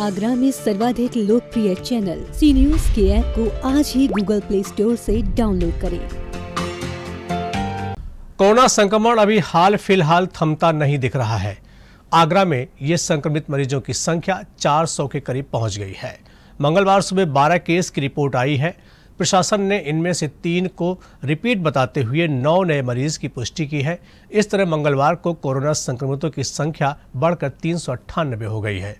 आगरा में सर्वाधिक लोकप्रिय चैनल सी न्यूज के ऐप को आज ही गूगल प्ले स्टोर से डाउनलोड करें कोरोना संक्रमण अभी हाल फिलहाल थमता नहीं दिख रहा है आगरा में ये संक्रमित मरीजों की संख्या 400 के करीब पहुंच गई है मंगलवार सुबह 12 केस की रिपोर्ट आई है प्रशासन ने इनमें से तीन को रिपीट बताते हुए नौ नए मरीज की पुष्टि की है इस तरह मंगलवार को कोरोना संक्रमितों की संख्या बढ़कर तीन हो गई है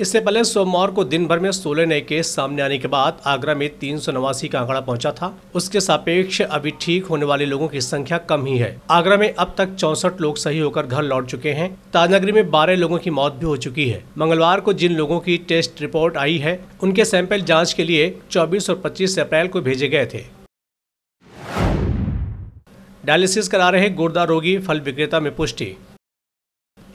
इससे पहले सोमवार को दिन भर में सोलह नए केस सामने आने के बाद आगरा में तीन सौ नवासी का आंकड़ा पहुंचा था उसके सापेक्ष अभी ठीक होने वाले लोगों की संख्या कम ही है आगरा में अब तक चौसठ लोग सही होकर घर लौट चुके हैं ताजनगरी में बारह लोगों की मौत भी हो चुकी है मंगलवार को जिन लोगों की टेस्ट रिपोर्ट आई है उनके सैंपल जाँच के लिए चौबीस और पच्चीस अप्रैल को भेजे गए थे डायलिसिस करा रहे गुर्दा रोगी फल विक्रेता में पुष्टि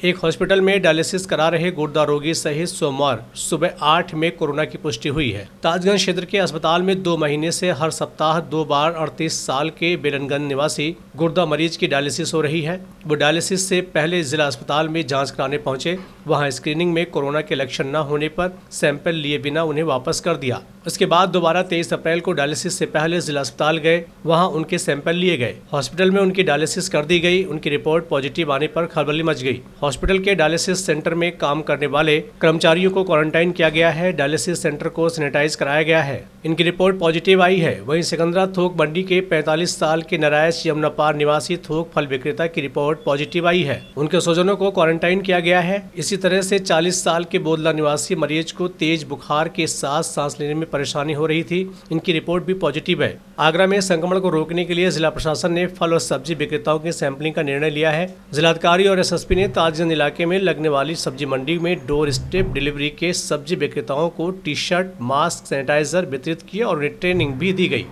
एक हॉस्पिटल में डायलिसिस करा रहे गुर्दा रोगी सहित सोमवार सुबह आठ में कोरोना की पुष्टि हुई है ताजगंज क्षेत्र के अस्पताल में दो महीने से हर सप्ताह दो बार अड़तीस साल के बेलनगंज निवासी गुर्दा मरीज की डायलिसिस हो रही है वो डायलिसिस से पहले ज़िला अस्पताल में जांच कराने पहुंचे वहां स्क्रीनिंग में कोरोना के लक्षण न होने पर सैंपल लिए बिना उन्हें वापस कर दिया उसके बाद दोबारा तेईस अप्रैल को डायलिसिस से पहले जिला अस्पताल गए वहाँ उनके सैंपल लिए गए हॉस्पिटल में उनकी डायलिसिस कर दी गई उनकी रिपोर्ट पॉजिटिव आने पर खलबली मच गई हॉस्पिटल के डायलिसिस सेंटर में काम करने वाले कर्मचारियों को क्वारंटाइन किया गया है डायलिसिस सेंटर को सैनिटाइज कराया गया है इनकी रिपोर्ट पॉजिटिव आई है वही सिकंदरा थोक मंडी के पैंतालीस साल के नारायण यमुना व्यापार निवासी थोक फल विक्रेता की रिपोर्ट पॉजिटिव आई है उनके स्वजनों को क्वारंटाइन किया गया है इसी तरह से 40 साल के बोदला निवासी मरीज को तेज बुखार के साथ सांस लेने में परेशानी हो रही थी इनकी रिपोर्ट भी पॉजिटिव है आगरा में संक्रमण को रोकने के लिए जिला प्रशासन ने फल और सब्जी विक्रेताओं की सैंपलिंग का निर्णय लिया है जिलाधिकारी और पी ने ताजगंज इलाके में लगने वाली सब्जी मंडी में डोर स्टेप डिलीवरी के सब्जी विक्रेताओं को टी शर्ट मास्क सैनिटाइजर वितरित किए और उन्हें ट्रेनिंग भी दी गई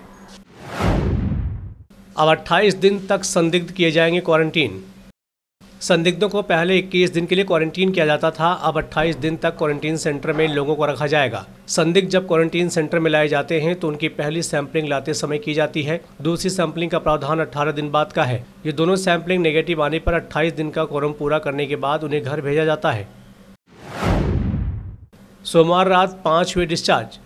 अब 28 दिन तक संदिग्ध किए जाएंगे क्वारंटीन संदिग्धों को पहले 21 दिन के लिए क्वारंटीन किया जाता था अब 28 दिन तक क्वारंटीन सेंटर में इन लोगों को रखा जाएगा संदिग्ध जब क्वारंटीन सेंटर में लाए जाते हैं तो उनकी पहली सैंपलिंग लाते समय की जाती है दूसरी सैंपलिंग का प्रावधान 18 दिन बाद का है ये दोनों सैंपलिंग नेगेटिव आने पर 28 दिन का कोरम पूरा करने के बाद उन्हें घर भेजा जाता है सोमवार रात पाँच हुए डिस्चार्ज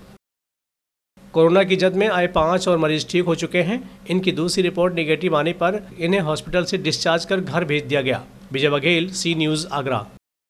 कोरोना की जद में आए पाँच और मरीज ठीक हो चुके हैं इनकी दूसरी रिपोर्ट निगेटिव आने पर इन्हें हॉस्पिटल से डिस्चार्ज कर घर भेज दिया गया विजय बघेल सी न्यूज़ आगरा